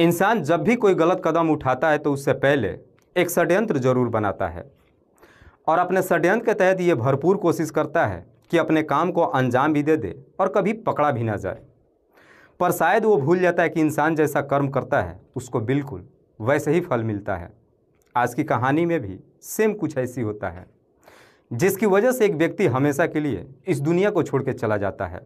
इंसान जब भी कोई गलत कदम उठाता है तो उससे पहले एक षड्यंत्र जरूर बनाता है और अपने षड्यंत्र के तहत ये भरपूर कोशिश करता है कि अपने काम को अंजाम भी दे दे और कभी पकड़ा भी ना जाए पर शायद वो भूल जाता है कि इंसान जैसा कर्म करता है उसको बिल्कुल वैसे ही फल मिलता है आज की कहानी में भी सेम कुछ ऐसी होता है जिसकी वजह से एक व्यक्ति हमेशा के लिए इस दुनिया को छोड़ चला जाता है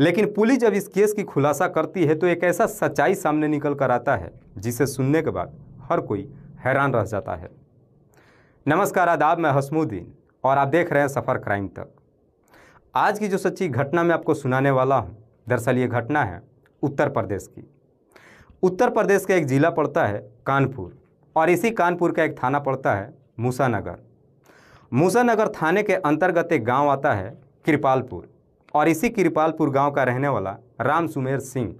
लेकिन पुलिस जब इस केस की खुलासा करती है तो एक ऐसा सच्चाई सामने निकल कर आता है जिसे सुनने के बाद हर कोई हैरान रह जाता है नमस्कार आदाब मैं हसमुद्दीन और आप देख रहे हैं सफ़र क्राइम तक आज की जो सच्ची घटना मैं आपको सुनाने वाला हूँ दरअसल ये घटना है उत्तर प्रदेश की उत्तर प्रदेश का एक ज़िला पड़ता है कानपुर और इसी कानपुर का एक थाना पड़ता है मूसानगर मूसानगर थाने के अंतर्गत एक गांव आता है कृपालपुर और इसी कृपालपुर गांव का रहने वाला राम सुमेर सिंह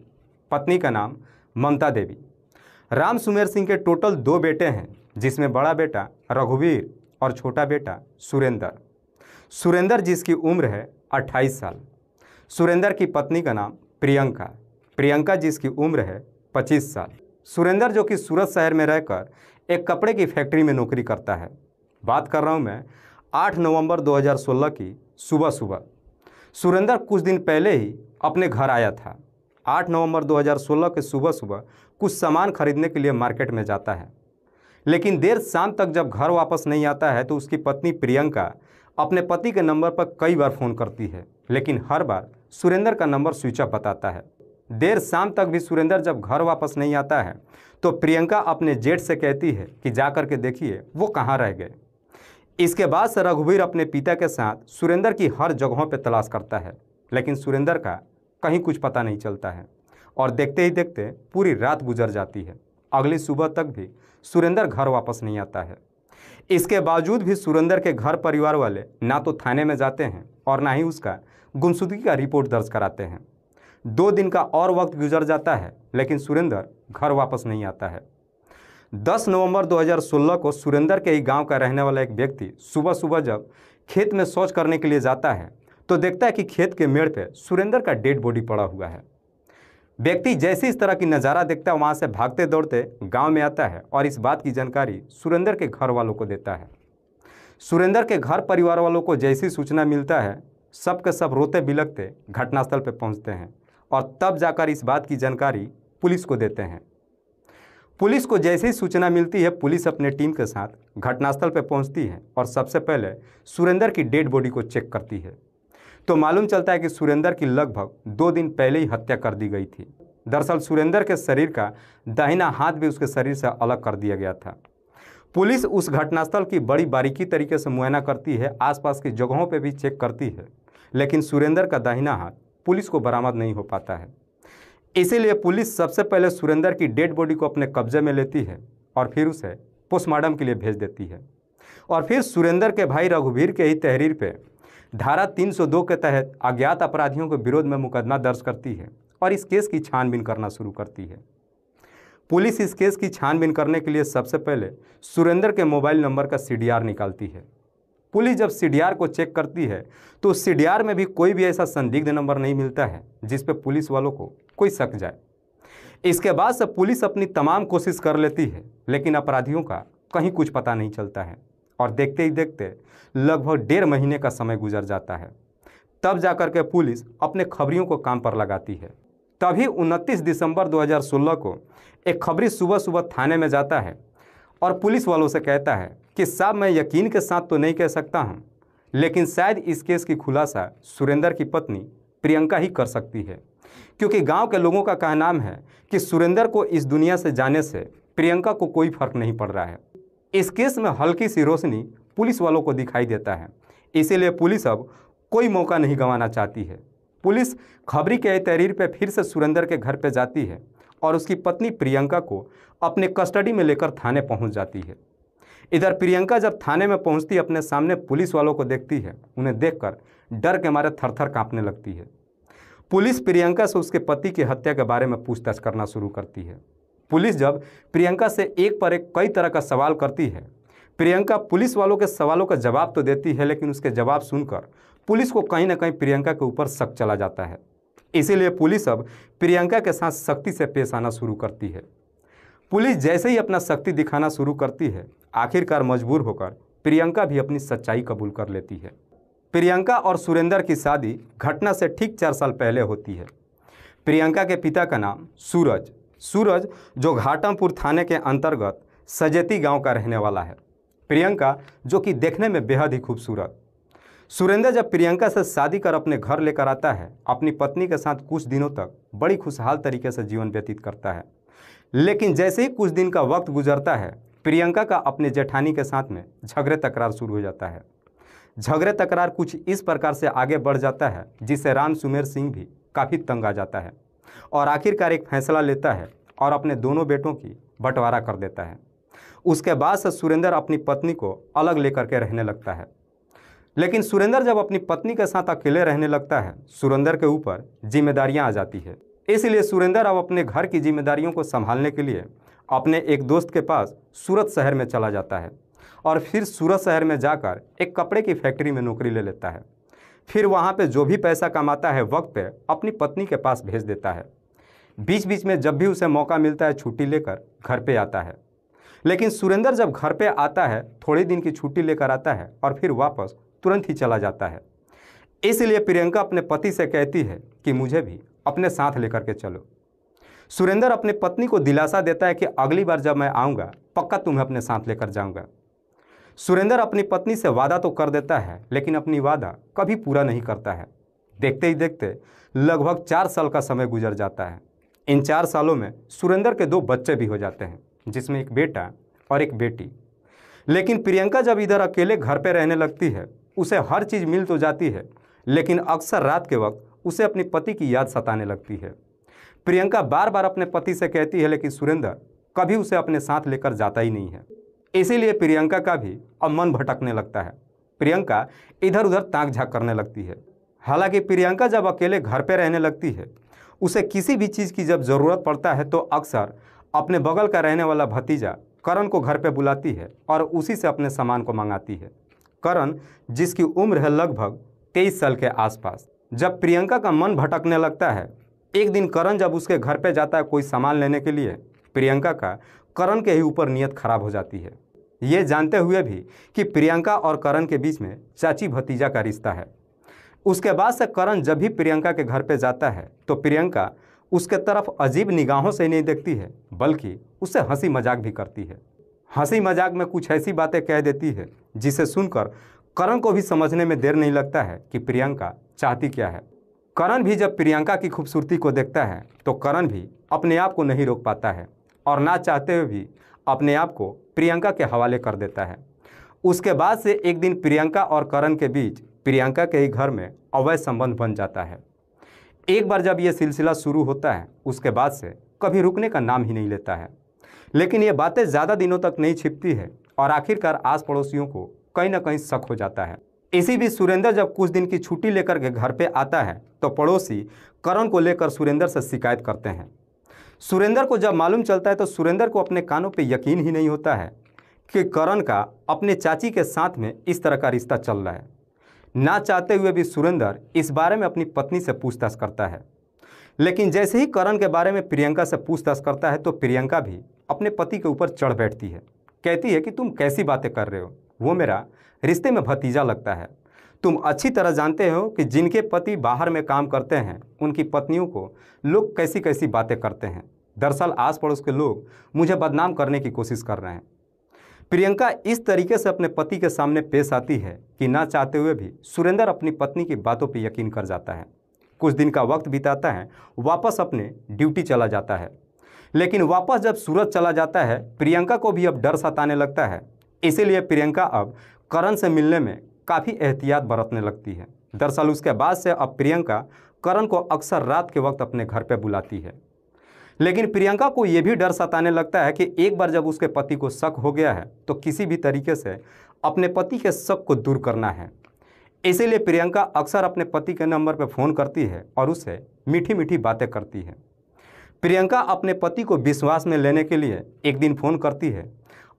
पत्नी का नाम ममता देवी राम सुमेर सिंह के टोटल दो बेटे हैं जिसमें बड़ा बेटा रघुवीर और छोटा बेटा सुरेंद्र सुरेंद्र जिसकी उम्र है अट्ठाईस साल सुरेंद्र की पत्नी का नाम प्रियंका प्रियंका जिसकी उम्र है पच्चीस साल सुरेंद्र जो कि सूरत शहर में रहकर एक कपड़े की फैक्ट्री में नौकरी करता है बात कर रहा हूँ मैं 8 नवंबर 2016 की सुबह सुबह सुरेंद्र कुछ दिन पहले ही अपने घर आया था 8 नवंबर 2016 के सुबह सुबह कुछ सामान खरीदने के लिए मार्केट में जाता है लेकिन देर शाम तक जब घर वापस नहीं आता है तो उसकी पत्नी प्रियंका अपने पति के नंबर पर कई बार फ़ोन करती है लेकिन हर बार सुरेंद्र का नंबर स्विच ऑफ बताता है देर शाम तक भी सुरेंद्र जब घर वापस नहीं आता है तो प्रियंका अपने जेठ से कहती है कि जा के देखिए वो कहाँ रह गए इसके बाद से रघुवीर अपने पिता के साथ सुरेंद्र की हर जगहों पर तलाश करता है लेकिन सुरेंद्र का कहीं कुछ पता नहीं चलता है और देखते ही देखते पूरी रात गुजर जाती है अगली सुबह तक भी सुरेंद्र घर वापस नहीं आता है इसके बावजूद भी सुरेंद्र के घर परिवार वाले ना तो थाने में जाते हैं और ना ही उसका गुमसुदगी का रिपोर्ट दर्ज कराते हैं दो दिन का और वक्त गुजर जाता है लेकिन सुरेंद्र घर वापस नहीं आता है 10 नवंबर 2016 को सुरेंद्र के ही गांव का रहने वाला एक व्यक्ति सुबह सुबह जब खेत में शौच करने के लिए जाता है तो देखता है कि खेत के मेड़ पे सुरेंद्र का डेड बॉडी पड़ा हुआ है व्यक्ति जैसे इस तरह की नज़ारा देखता है वहाँ से भागते दौड़ते गांव में आता है और इस बात की जानकारी सुरेंद्र के घर वालों को देता है सुरेंद्र के घर परिवार वालों को जैसी सूचना मिलता है सब के सब रोते बिलकते घटनास्थल पर पहुँचते हैं और तब जाकर इस बात की जानकारी पुलिस को देते हैं पुलिस को जैसे ही सूचना मिलती है पुलिस अपने टीम के साथ घटनास्थल पर पहुंचती है और सबसे पहले सुरेंद्र की डेड बॉडी को चेक करती है तो मालूम चलता है कि सुरेंद्र की लगभग दो दिन पहले ही हत्या कर दी गई थी दरअसल सुरेंद्र के शरीर का दाहिना हाथ भी उसके शरीर से अलग कर दिया गया था पुलिस उस घटनास्थल की बड़ी बारीकी तरीके से मुआयना करती है आसपास की जगहों पर भी चेक करती है लेकिन सुरेंद्र का दाहिना हाथ पुलिस को बरामद नहीं हो पाता है इसीलिए पुलिस सबसे पहले सुरेंद्र की डेड बॉडी को अपने कब्जे में लेती है और फिर उसे पोस्टमार्टम के लिए भेज देती है और फिर सुरेंद्र के भाई रघुवीर के ही तहरीर पे धारा 302 के तहत अज्ञात अपराधियों के विरोध में मुकदमा दर्ज करती है और इस केस की छानबीन करना शुरू करती है पुलिस इस केस की छानबीन करने के लिए सबसे पहले सुरेंद्र के मोबाइल नंबर का सी निकालती है पुलिस जब सी को चेक करती है तो सी में भी कोई भी ऐसा संदिग्ध नंबर नहीं मिलता है जिस पर पुलिस वालों को कोई शक जाए इसके बाद से पुलिस अपनी तमाम कोशिश कर लेती है लेकिन अपराधियों का कहीं कुछ पता नहीं चलता है और देखते ही देखते लगभग डेढ़ महीने का समय गुजर जाता है तब जाकर के पुलिस अपने खबरियों को काम पर लगाती है तभी 29 दिसंबर 2016 को एक खबरी सुबह सुबह थाने में जाता है और पुलिस वालों से कहता है कि साहब मैं यकीन के साथ तो नहीं कह सकता हूँ लेकिन शायद इस केस की खुलासा सुरेंद्र की पत्नी प्रियंका ही कर सकती है क्योंकि गांव के लोगों का कहना है कि सुरेंद्र को इस दुनिया से जाने से प्रियंका को कोई फर्क नहीं पड़ रहा है इस केस में हल्की सी रोशनी पुलिस वालों को दिखाई देता है इसीलिए पुलिस अब कोई मौका नहीं गंवाना चाहती है पुलिस खबरी के तहरीर पर फिर से सुरेंद्र के घर पर जाती है और उसकी पत्नी प्रियंका को अपने कस्टडी में लेकर थाने पहुंच जाती है इधर प्रियंका जब थाने में पहुंचती अपने सामने पुलिस वालों को देखती है उन्हें देखकर डर के मारे थरथर कांपने लगती है पुलिस प्रियंका से उसके पति की हत्या के बारे में पूछताछ करना शुरू करती है पुलिस जब प्रियंका से एक पर एक कई तरह का सवाल करती है प्रियंका पुलिस वालों के सवालों का जवाब तो देती है लेकिन उसके जवाब सुनकर पुलिस को कहीं ना कहीं प्रियंका के ऊपर शक चला जाता है इसीलिए पुलिस अब प्रियंका के साथ सख्ती से पेश आना शुरू करती है पुलिस जैसे ही अपना शक्ति दिखाना शुरू करती है आखिरकार मजबूर होकर प्रियंका भी अपनी सच्चाई कबूल कर लेती है प्रियंका और सुरेंद्र की शादी घटना से ठीक चार साल पहले होती है प्रियंका के पिता का नाम सूरज सूरज जो घाटमपुर थाने के अंतर्गत सजेती गांव का रहने वाला है प्रियंका जो कि देखने में बेहद ही खूबसूरत सुरेंद्र जब प्रियंका से शादी कर अपने घर लेकर आता है अपनी पत्नी के साथ कुछ दिनों तक बड़ी खुशहाल तरीके से जीवन व्यतीत करता है लेकिन जैसे ही कुछ दिन का वक्त गुजरता है प्रियंका का अपने जेठानी के साथ में झगड़े तकरार शुरू हो जाता है झगड़े तकरार कुछ इस प्रकार से आगे बढ़ जाता है जिससे राम सुमेर सिंह भी काफ़ी तंग आ जाता है और आखिरकार एक फैसला लेता है और अपने दोनों बेटों की बंटवारा कर देता है उसके बाद से सुरेंद्र अपनी पत्नी को अलग लेकर के रहने लगता है लेकिन सुरेंद्र जब अपनी पत्नी के साथ अकेले रहने लगता है सुरेंद्र के ऊपर जिम्मेदारियां आ जाती है इसलिए सुरेंद्र अब अपने घर की जिम्मेदारियों को संभालने के लिए अपने एक दोस्त के पास सूरत शहर में चला जाता है और फिर सूरत शहर में जाकर एक कपड़े की फैक्ट्री में नौकरी ले लेता है फिर वहाँ पे जो भी पैसा कमाता है वक्त पे अपनी पत्नी के पास भेज देता है बीच बीच में जब भी उसे मौका मिलता है छुट्टी लेकर घर पे आता है लेकिन सुरेंद्र जब घर पे आता है थोड़े दिन की छुट्टी लेकर आता है और फिर वापस तुरंत ही चला जाता है इसलिए प्रियंका अपने पति से कहती है कि मुझे भी अपने साथ लेकर के चलो सुरेंद्र अपने पत्नी को दिलासा देता है कि अगली बार जब मैं आऊँगा पक्का तुम्हें अपने साथ लेकर जाऊँगा सुरेंद्र अपनी पत्नी से वादा तो कर देता है लेकिन अपनी वादा कभी पूरा नहीं करता है देखते ही देखते लगभग चार साल का समय गुजर जाता है इन चार सालों में सुरेंद्र के दो बच्चे भी हो जाते हैं जिसमें एक बेटा और एक बेटी लेकिन प्रियंका जब इधर अकेले घर पर रहने लगती है उसे हर चीज़ मिल तो जाती है लेकिन अक्सर रात के वक्त उसे अपने पति की याद सताने लगती है प्रियंका बार बार अपने पति से कहती है लेकिन सुरेंद्र कभी उसे अपने साथ लेकर जाता ही नहीं है इसीलिए प्रियंका का भी अब मन भटकने लगता है प्रियंका इधर उधर ताक झाक करने लगती है हालांकि प्रियंका जब अकेले घर पर रहने लगती है उसे किसी भी चीज़ की जब ज़रूरत पड़ता है तो अक्सर अपने बगल का रहने वाला भतीजा करण को घर पर बुलाती है और उसी से अपने सामान को मंगाती है करण जिसकी उम्र है लगभग तेईस साल के आसपास जब प्रियंका का मन भटकने लगता है एक दिन करण जब उसके घर पर जाता है कोई सामान लेने के लिए प्रियंका का करण के ही ऊपर नीयत खराब हो जाती है ये जानते हुए भी कि प्रियंका और करण के बीच में चाची भतीजा का रिश्ता है उसके बाद से करण जब भी प्रियंका के घर पे जाता है तो प्रियंका उसके तरफ अजीब निगाहों से नहीं देखती है बल्कि उसे हंसी मजाक भी करती है हंसी मजाक में कुछ ऐसी बातें कह देती है जिसे सुनकर करण को भी समझने में देर नहीं लगता है कि प्रियंका चाहती क्या है करण भी जब प्रियंका की खूबसूरती को देखता है तो करण भी अपने आप को नहीं रोक पाता है और ना चाहते हुए भी अपने आप को प्रियंका के हवाले कर देता है उसके बाद से एक दिन प्रियंका और करण के बीच प्रियंका के ही घर में अवैध संबंध बन जाता है एक बार जब ये सिलसिला शुरू होता है उसके बाद से कभी रुकने का नाम ही नहीं लेता है लेकिन ये बातें ज़्यादा दिनों तक नहीं छिपती है और आखिरकार आस पड़ोसियों को कहीं ना कहीं शक हो जाता है इसी बीच सुरेंद्र जब कुछ दिन की छुट्टी लेकर के घर पे आता है तो पड़ोसी करण को लेकर सुरेंद्र से शिकायत करते हैं सुरेंद्र को जब मालूम चलता है तो सुरेंद्र को अपने कानों पे यकीन ही नहीं होता है कि करण का अपने चाची के साथ में इस तरह का रिश्ता चल रहा है ना चाहते हुए भी सुरेंद्र इस बारे में अपनी पत्नी से पूछताछ करता है लेकिन जैसे ही करण के बारे में प्रियंका से पूछताछ करता है तो प्रियंका भी अपने पति के ऊपर चढ़ बैठती है कहती है कि तुम कैसी बातें कर रहे हो वो मेरा रिश्ते में भतीजा लगता है तुम अच्छी तरह जानते हो कि जिनके पति बाहर में काम करते हैं उनकी पत्नियों को लोग कैसी कैसी बातें करते हैं दरअसल आस पड़ोस के लोग मुझे बदनाम करने की कोशिश कर रहे हैं प्रियंका इस तरीके से अपने पति के सामने पेश आती है कि ना चाहते हुए भी सुरेंद्र अपनी पत्नी की बातों पर यकीन कर जाता है कुछ दिन का वक्त बिताता है वापस अपने ड्यूटी चला जाता है लेकिन वापस जब सूरज चला जाता है प्रियंका को भी अब डर सताने लगता है इसीलिए प्रियंका अब करण से मिलने में काफ़ी एहतियात बरतने लगती है दरअसल उसके बाद से अब प्रियंका करण को अक्सर रात के वक्त अपने घर पर बुलाती है लेकिन प्रियंका को यह भी डर सताने लगता है कि एक बार जब उसके पति को शक हो गया है तो किसी भी तरीके से अपने पति के शक को दूर करना है इसीलिए प्रियंका अक्सर अपने पति के नंबर पर फ़ोन करती है और उसे मीठी मीठी बातें करती है प्रियंका अपने पति को विश्वास में लेने के लिए एक दिन फ़ोन करती है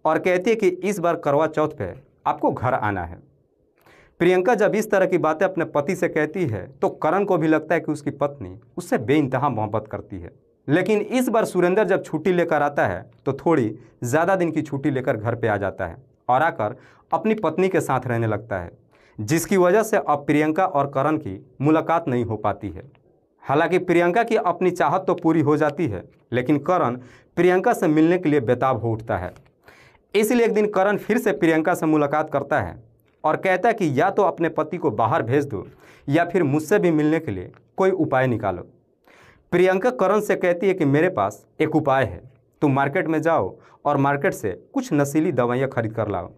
और कहती है कि इस बार करवा चौथ पर आपको घर आना है प्रियंका जब इस तरह की बातें अपने पति से कहती है तो करण को भी लगता है कि उसकी पत्नी उससे बेइंतहा मोहब्बत करती है लेकिन इस बार सुरेंद्र जब छुट्टी लेकर आता है तो थोड़ी ज़्यादा दिन की छुट्टी लेकर घर पर आ जाता है और आकर अपनी पत्नी के साथ रहने लगता है जिसकी वजह से अब प्रियंका और करण की मुलाकात नहीं हो पाती है हालांकि प्रियंका की अपनी चाहत तो पूरी हो जाती है लेकिन करण प्रियंका से मिलने के लिए बेताब हो उठता है इसलिए एक दिन करण फिर से प्रियंका से मुलाकात करता है और कहता है कि या तो अपने पति को बाहर भेज दो या फिर मुझसे भी मिलने के लिए कोई उपाय निकालो प्रियंका करण से कहती है कि मेरे पास एक उपाय है तुम मार्केट में जाओ और मार्केट से कुछ नशीली दवाइयाँ खरीद कर लाओ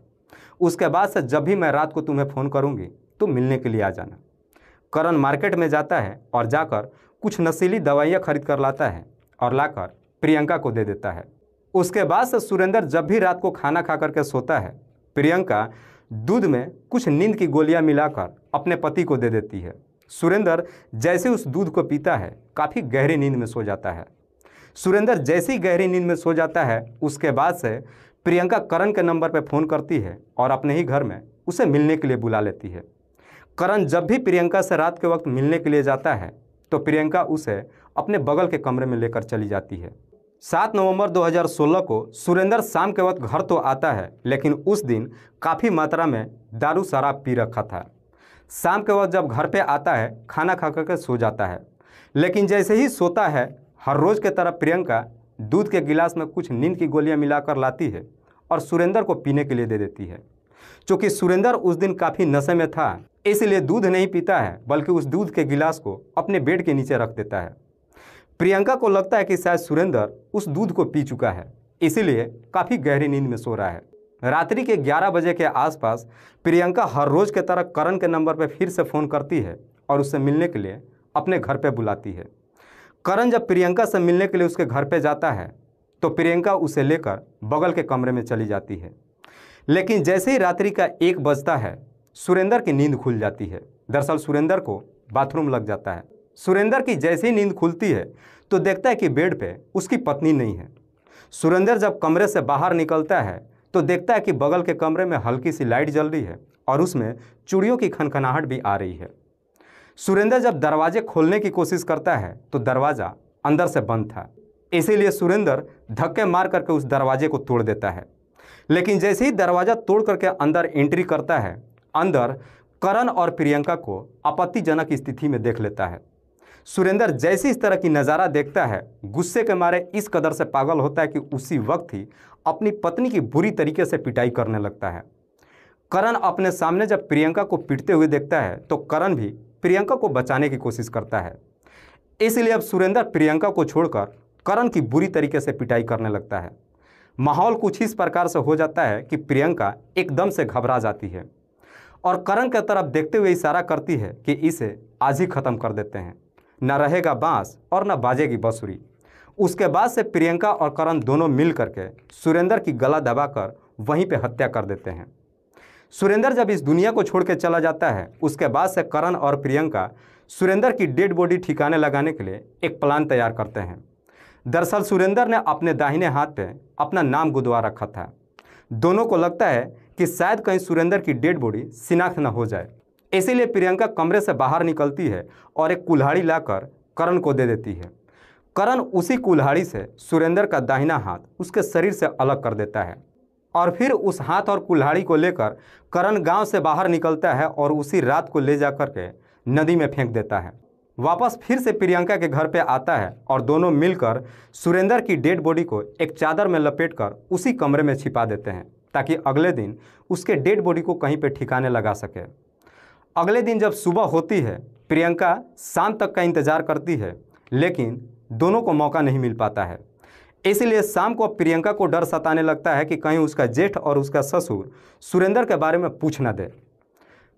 उसके बाद से जब भी मैं रात को तुम्हें फ़ोन करूँगी तो मिलने के लिए आ जाना करण मार्केट में जाता है और जाकर कुछ नशीली दवाइयाँ खरीद कर लाता है और लाकर प्रियंका को दे देता है उसके बाद से सुरेंद्र जब भी रात को खाना खा करके सोता है प्रियंका दूध में कुछ नींद की गोलियां मिलाकर अपने पति को दे देती है सुरेंद्र जैसे उस दूध को पीता है काफ़ी गहरी नींद में सो जाता है सुरेंद्र जैसे ही गहरी नींद में सो जाता है उसके बाद से प्रियंका करण के नंबर पर फ़ोन करती है और अपने ही घर में उसे मिलने के लिए बुला लेती है करण जब भी प्रियंका से रात के वक्त मिलने के लिए जाता है तो प्रियंका उसे अपने बगल के कमरे में लेकर चली जाती है सात नवंबर 2016 को सुरेंद्र शाम के वक्त घर तो आता है लेकिन उस दिन काफ़ी मात्रा में दारू शराब पी रखा था शाम के वक्त जब घर पे आता है खाना खा कर के सो जाता है लेकिन जैसे ही सोता है हर रोज़ के तरह प्रियंका दूध के गिलास में कुछ नींद की गोलियां मिलाकर लाती है और सुरेंद्र को पीने के लिए दे देती है चूँकि सुरेंद्र उस दिन काफ़ी नशे में था इसलिए दूध नहीं पीता है बल्कि उस दूध के गिलास को अपने बेड के नीचे रख देता है प्रियंका को लगता है कि शायद सुरेंद्र उस दूध को पी चुका है इसीलिए काफ़ी गहरी नींद में सो रहा है रात्रि के 11 बजे के आसपास प्रियंका हर रोज़ के तरह करण के नंबर पर फिर से फ़ोन करती है और उससे मिलने के लिए अपने घर पर बुलाती है करण जब प्रियंका से मिलने के लिए उसके घर पर जाता है तो प्रियंका उसे लेकर बगल के कमरे में चली जाती है लेकिन जैसे ही रात्रि का एक बजता है सुरेंद्र की नींद खुल जाती है दरअसल सुरेंद्र को बाथरूम लग जाता है सुरेंद्र की जैसे ही नींद खुलती है तो देखता है कि बेड पे उसकी पत्नी नहीं है सुरेंद्र जब कमरे से बाहर निकलता है तो देखता है कि बगल के कमरे में हल्की सी लाइट जल रही है और उसमें चूड़ियों की खनखनाहट भी आ रही है सुरेंद्र जब दरवाजे खोलने की कोशिश करता है तो दरवाज़ा अंदर से बंद था इसीलिए सुरेंद्र धक्के मार करके उस दरवाजे को तोड़ देता है लेकिन जैसे ही दरवाज़ा तोड़ करके अंदर एंट्री करता है अंदर करण और प्रियंका को आपत्तिजनक स्थिति में देख लेता है सुरेंद्र जैसे इस तरह की नज़ारा देखता है गुस्से के मारे इस कदर से पागल होता है कि उसी वक्त ही अपनी पत्नी की बुरी तरीके से पिटाई करने लगता है करण अपने सामने जब प्रियंका को पिटते हुए देखता है तो करण भी प्रियंका को बचाने की कोशिश करता है इसलिए अब सुरेंद्र प्रियंका को छोड़कर करण की बुरी तरीके से पिटाई करने लगता है माहौल कुछ इस प्रकार से हो जाता है कि प्रियंका एकदम से घबरा जाती है और करण के तरफ देखते हुए इशारा करती है कि इसे आज ही ख़त्म कर देते हैं न रहेगा बांस और न बाजेगी बसुरी उसके बाद से प्रियंका और करण दोनों मिल करके सुरेंद्र की गला दबाकर वहीं पे हत्या कर देते हैं सुरेंद्र जब इस दुनिया को छोड़ के चला जाता है उसके बाद से करण और प्रियंका सुरेंद्र की डेड बॉडी ठिकाने लगाने के लिए एक प्लान तैयार करते हैं दरअसल सुरेंद्र ने अपने दाहिने हाथ पे अपना नाम गुदवा रखा था दोनों को लगता है कि शायद कहीं सुरेंद्र की डेड बॉडी शिनाख्त न हो जाए इसीलिए प्रियंका कमरे से बाहर निकलती है और एक कुल्हाड़ी लाकर करण को दे देती है करण उसी कुल्हाड़ी से सुरेंद्र का दाहिना हाथ उसके शरीर से अलग कर देता है और फिर उस हाथ और कुल्हाड़ी को लेकर करण गांव से बाहर निकलता है और उसी रात को ले जा कर के नदी में फेंक देता है वापस फिर से प्रियंका के घर पे आता है और दोनों मिलकर सुरेंद्र की डेड बॉडी को एक चादर में लपेटकर उसी कमरे में छिपा देते हैं ताकि अगले दिन उसके डेड बॉडी को कहीं पर ठिकाने लगा सके अगले दिन जब सुबह होती है प्रियंका शाम तक का इंतज़ार करती है लेकिन दोनों को मौका नहीं मिल पाता है इसलिए शाम को प्रियंका को डर सताने लगता है कि कहीं उसका जेठ और उसका ससुर सुरेंद्र के बारे में पूछ न दे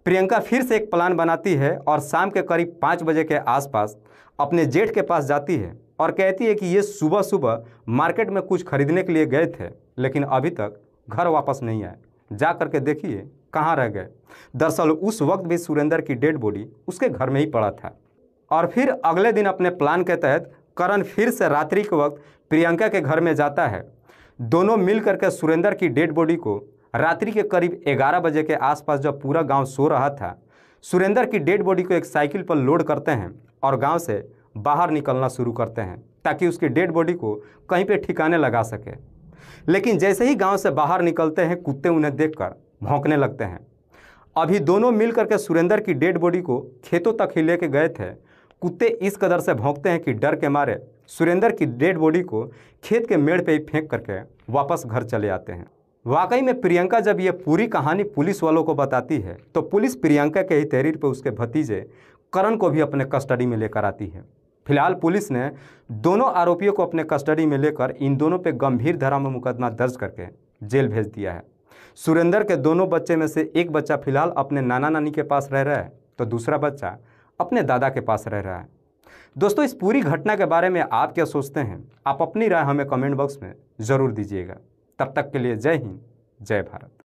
प्रियंका फिर से एक प्लान बनाती है और शाम के करीब पाँच बजे के आसपास अपने जेठ के पास जाती है और कहती है कि ये सुबह सुबह मार्केट में कुछ खरीदने के लिए गए थे लेकिन अभी तक घर वापस नहीं आए जा करके देखिए कहाँ रह गए दरअसल उस वक्त भी सुरेंद्र की डेड बॉडी उसके घर में ही पड़ा था और फिर अगले दिन अपने प्लान के तहत करण फिर से रात्रि के वक्त प्रियंका के घर में जाता है दोनों मिल करके सुरेंद्र की डेड बॉडी को रात्रि के करीब 11 बजे के आसपास जब पूरा गांव सो रहा था सुरेंद्र की डेड बॉडी को एक साइकिल पर लोड करते हैं और गांव से बाहर निकलना शुरू करते हैं ताकि उसकी डेड बॉडी को कहीं पे ठिकाने लगा सके लेकिन जैसे ही गांव से बाहर निकलते हैं कुत्ते उन्हें देखकर भौंकने लगते हैं अभी दोनों मिल करके सुरेंद्र की डेड बॉडी को खेतों तक ही लेके गए थे कुत्ते इस कदर से भौंकते हैं कि डर के मारे सुरेंद्र की डेड बॉडी को खेत के मेड़ पे ही फेंक करके वापस घर चले आते हैं वाकई में प्रियंका जब ये पूरी कहानी पुलिस वालों को बताती है तो पुलिस प्रियंका के ही तहरीर पर उसके भतीजे करण को भी अपने कस्टडी में लेकर आती है फिलहाल पुलिस ने दोनों आरोपियों को अपने कस्टडी में लेकर इन दोनों पर गंभीर धारा में मुकदमा दर्ज करके जेल भेज दिया है सुरेंद्र के दोनों बच्चे में से एक बच्चा फिलहाल अपने नाना नानी के पास रह रहा है तो दूसरा बच्चा अपने दादा के पास रह रहा है दोस्तों इस पूरी घटना के बारे में आप क्या सोचते हैं आप अपनी राय हमें कमेंट बॉक्स में ज़रूर दीजिएगा तब तक के लिए जय हिंद जय भारत